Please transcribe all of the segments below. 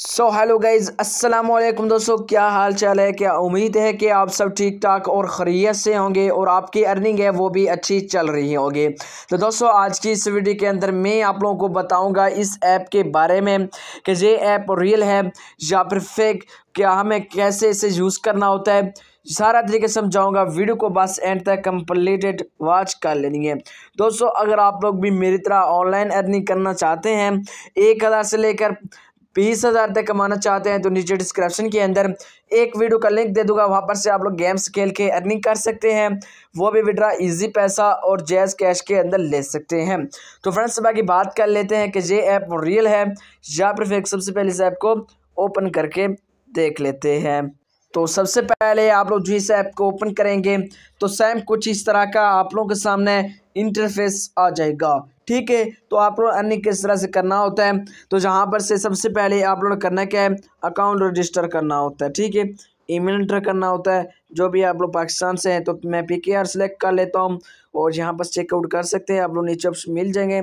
so hello guys अस्सलाम वालेकुम दोस्तों क्या हाल चाल है क्या उम्मीद है कि आप सब ठीक ठाक और खरीत से होंगे और आपकी अर्निंग है वो भी अच्छी चल रही होगी तो दोस्तों आज की इस वीडियो के अंदर मैं आप लोगों को बताऊंगा इस ऐप के बारे में कि ये ऐप रियल है या फिर फेक क्या हमें कैसे इसे यूज़ करना होता है सारा तरीके समझाऊंगा वीडियो को बस एंड तक कंप्लीटेड वॉच कर लेनी है दोस्तों अगर आप लोग भी मेरी तरह ऑनलाइन अर्निंग करना चाहते हैं एक हज़ार से लेकर बीस हज़ार तक कमाना चाहते हैं तो नीचे डिस्क्रिप्शन के अंदर एक वीडियो का लिंक दे दूंगा वहाँ पर से आप लोग गेम्स खेल के अर्निंग कर सकते हैं वो भी विड्रा इजी पैसा और जैज़ कैश के अंदर ले सकते हैं तो फ्रेंड्स बाकी बात कर लेते हैं कि ये ऐप रियल है या फिर सबसे पहले इस ऐप को ओपन करके देख लेते हैं तो सबसे पहले आप लोग जो इस ऐप को ओपन करेंगे तो सेम कुछ इस तरह का आप लोगों के सामने इंटरफेस आ जाएगा ठीक है तो आप लोग अन्य किस तरह से करना होता है तो जहाँ पर से सबसे पहले आप लोग करना क्या है अकाउंट रजिस्टर करना होता है ठीक है ईमेल इंटर करना होता है जो भी आप लोग पाकिस्तान से हैं तो मैं पी के आर सेलेक्ट कर लेता हूँ और यहाँ पर चेकआउट कर सकते हैं आप लोग नीचे ऑप्शन मिल जाएंगे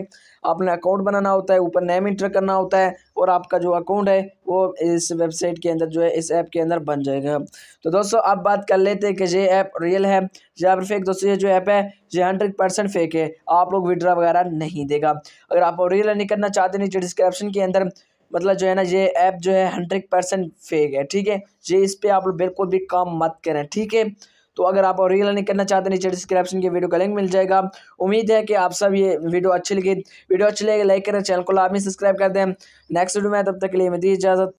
आपने अकाउंट बनाना होता है ऊपर नेम इंटर करना होता है और आपका जो अकाउंट है वो इस वेबसाइट के अंदर जो है इस ऐप के अंदर बन जाएगा तो दोस्तों आप बात कर लेते हैं कि ये ऐप रियल है या फिर फेक दोस्तों ये जो ऐप है ये हंड्रेड परसेंट फेक है आप लोग विड्रा वगैरह नहीं देगा अगर आप रियल नहीं करना चाहते नीचे डिस्क्रिप्शन के अंदर मतलब जो है ना ये ऐप जो है हंड्रेड परसेंट फेक है ठीक है ये इस पर आप लोग बिल्कुल भी काम मत करें ठीक है तो अगर आप और नहीं करना चाहते नीचे डिस्क्रिप्शन के वीडियो का लिंक मिल जाएगा उम्मीद है कि आप सब ये वीडियो अच्छी लगी वीडियो अच्छी लगे लाइक करें चैनल को लाभ सब्सक्राइब कर दें नेक्स्ट वीडियो में तब तक के लिए मैं दी इजाज़त